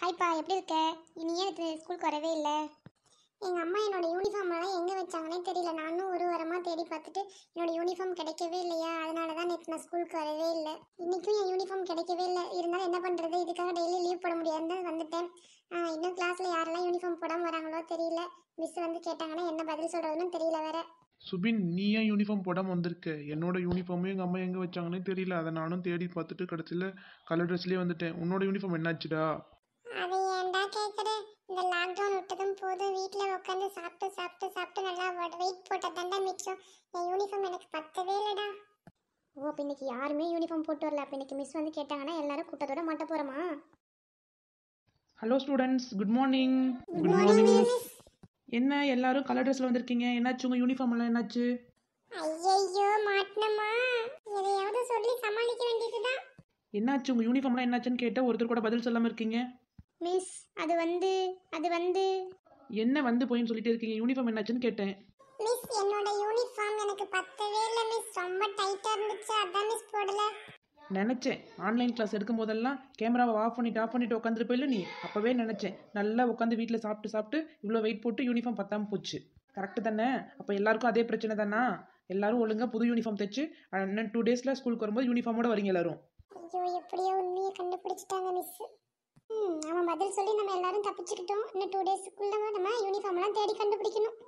ஹாய்ப்பா எப்படி இருக்க நீ ஏன் இது ஸ்கூலுக்கு வரவே இல்லை எங்கள் அம்மா என்னோட யூனிஃபார்ம்லாம் எங்கே வச்சாங்கன்னே தெரியல நானும் ஒரு வாரமாக தேடி பார்த்துட்டு என்னோட யூனிஃபார்ம் கிடைக்கவே இல்லையா அதனால தான் நேற்று நான் ஸ்கூலுக்கு வரவே இல்லை இன்றைக்கும் என் யூனிஃபார்ம் கிடைக்கவே இல்லை இருந்தாலும் என்ன பண்ணுறது இதுக்காக டெய்லி லீவ் போட முடியாதுன்னு வந்துட்டேன் இன்னும் கிளாஸில் யாரெல்லாம் யூனிஃபார்ம் போடாமல் வராங்களோ தெரியல மிஸ் வந்து கேட்டாங்கன்னா என்ன பதில் சொல்கிறதுன்னு தெரியல வேற சுபின் நீ ஏன் யூனிஃபார்ம் போடாமல் வந்திருக்க என்னோட யூனிஃபார்மும் எங்கள் அம்மா எங்கே வச்சாங்கன்னே தெரியல அதை நானும் தேடி பார்த்துட்டு கடைசியில் கலர் ட்ரெஸ்லேயே வந்துட்டேன் உன்னோட யூனிஃபார்ம் என்னாச்சுடா அது ஏன்டா கேட்குற இந்த லாக்டவுன் விட்டதும் போதும் வீட்டில் உட்காந்து சாப்பிட்டு சாப்பிட்டு சாப்பிட்டு நல்லா வெயிட் போட்டதாண்டா மிச்சம் என் யூனிஃபார்ம் எனக்கு பத்தவே இல்லைடா ஓ அப்போ இன்னைக்கு யாருமே யூனிஃபார்ம் போட்டு வரல அப்போ இன்னைக்கு மிஸ் வந்து கேட்டாங்கன்னா எல்லாரும் கூட்டத்தோட மாட்ட போகிறோமா hello students good morning good morning என்ன எல்லாரும் கலர் ட்ரெஸ்ல வந்திருக்கீங்க என்னாச்சு உங்க யூனிஃபார்ம் எல்லாம் என்னாச்சு ஐயோ மாட்டனமா எதையாவது சொல்லி சமாளிக்க வேண்டியதுதான் என்னாச்சு உங்க யூனிஃபார்ம்லாம் என்னாச்சுன்னு கேட்ட ஒருத்தர் கூட பதில் சொல்லாம இருக்கீங்க மிஸ் அது வந்து அது வந்து என்ன வந்து போயின்னு சொல்லிட்டு இருக்கீங்க யூனிஃபார்ம் என்னாச்சுன்னு கேட்டேன் மிஸ் என்னோட யூனிஃபார்ம் எனக்கு பத்தவே இல்ல மிஸ் ரொம்ப டைட்டா இருந்துச்சு அதான் மிஸ் போடல நினச்சேன் ஆன்லைன் கிளாஸ் எடுக்கும் போதெல்லாம் கேமராவை ஆஃப் பண்ணிட்டு ஆஃப் பண்ணிட்டு உட்காந்துட்டு போயில நீ அப்பவே நினச்சேன் நல்லா உட்காந்து வீட்டில் சாப்பிட்டு சாப்பிட்டு இவ்வளோ வெயிட் போட்டு யூனிஃபார்ம் பத்தாம போச்சு கரெக்டு தானே அப்போ எல்லாருக்கும் அதே பிரச்சனை தானா எல்லாரும் ஒழுங்காக புது யூனிஃபார்ம் தைச்சு இன்னும் டூ டேஸில் ஸ்கூலுக்கு வரும்போது யூனிஃபார்மோட வரீங்க எல்லாரும் ஐயோ எப்படியோ உண்மையை கண்டுபிடிச்சிட்டாங்க அவன் பதில் சொல்லி நம்ம எல்லாரும் தப்பிச்சுக்கிட்டோம் இன்னும் டூ டேஸ்க்குள்ளே நம்ம யூனிஃபார்ம்லாம் தேடி கண்டுபிடிக்கணும்